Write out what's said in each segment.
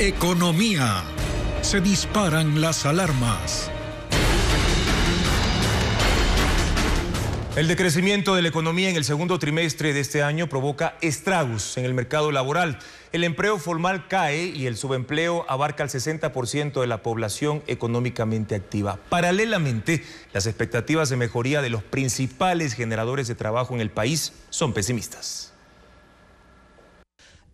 Economía. Se disparan las alarmas. El decrecimiento de la economía en el segundo trimestre de este año provoca estragos en el mercado laboral. El empleo formal cae y el subempleo abarca el 60% de la población económicamente activa. Paralelamente, las expectativas de mejoría de los principales generadores de trabajo en el país son pesimistas.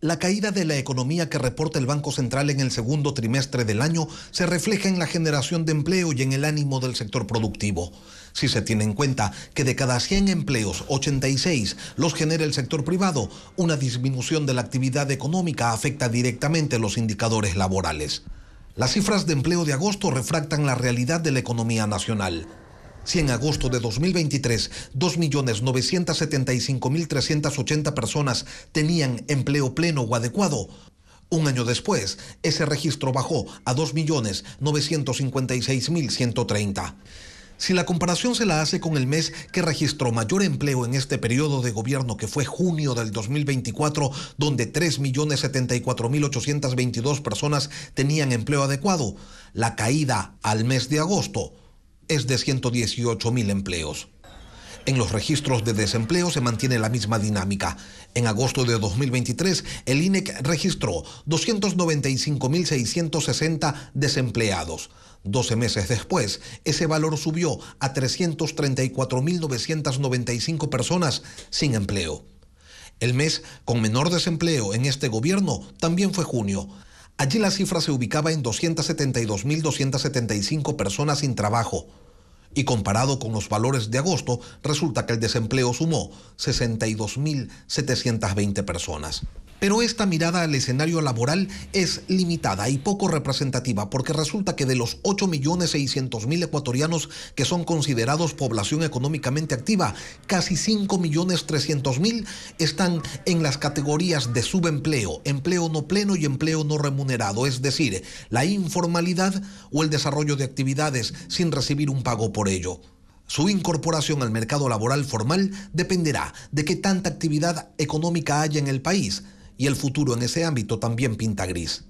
La caída de la economía que reporta el Banco Central en el segundo trimestre del año se refleja en la generación de empleo y en el ánimo del sector productivo. Si se tiene en cuenta que de cada 100 empleos, 86 los genera el sector privado, una disminución de la actividad económica afecta directamente los indicadores laborales. Las cifras de empleo de agosto refractan la realidad de la economía nacional. Si en agosto de 2023 2.975.380 personas tenían empleo pleno o adecuado, un año después, ese registro bajó a 2.956.130. Si la comparación se la hace con el mes que registró mayor empleo en este periodo de gobierno, que fue junio del 2024, donde 3.074.822 personas tenían empleo adecuado, la caída al mes de agosto es de 118.000 empleos. En los registros de desempleo se mantiene la misma dinámica. En agosto de 2023, el INEC registró 295.660 desempleados. 12 meses después, ese valor subió a 334.995 personas sin empleo. El mes con menor desempleo en este gobierno también fue junio, Allí la cifra se ubicaba en 272.275 personas sin trabajo. Y comparado con los valores de agosto, resulta que el desempleo sumó 62.720 personas pero esta mirada al escenario laboral es limitada y poco representativa porque resulta que de los 8.600.000 ecuatorianos que son considerados población económicamente activa, casi 5.300.000 están en las categorías de subempleo, empleo no pleno y empleo no remunerado, es decir, la informalidad o el desarrollo de actividades sin recibir un pago por ello. Su incorporación al mercado laboral formal dependerá de qué tanta actividad económica haya en el país, y el futuro en ese ámbito también pinta gris.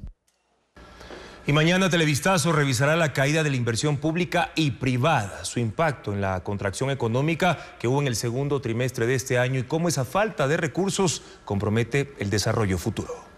Y mañana Televistazo revisará la caída de la inversión pública y privada, su impacto en la contracción económica que hubo en el segundo trimestre de este año y cómo esa falta de recursos compromete el desarrollo futuro.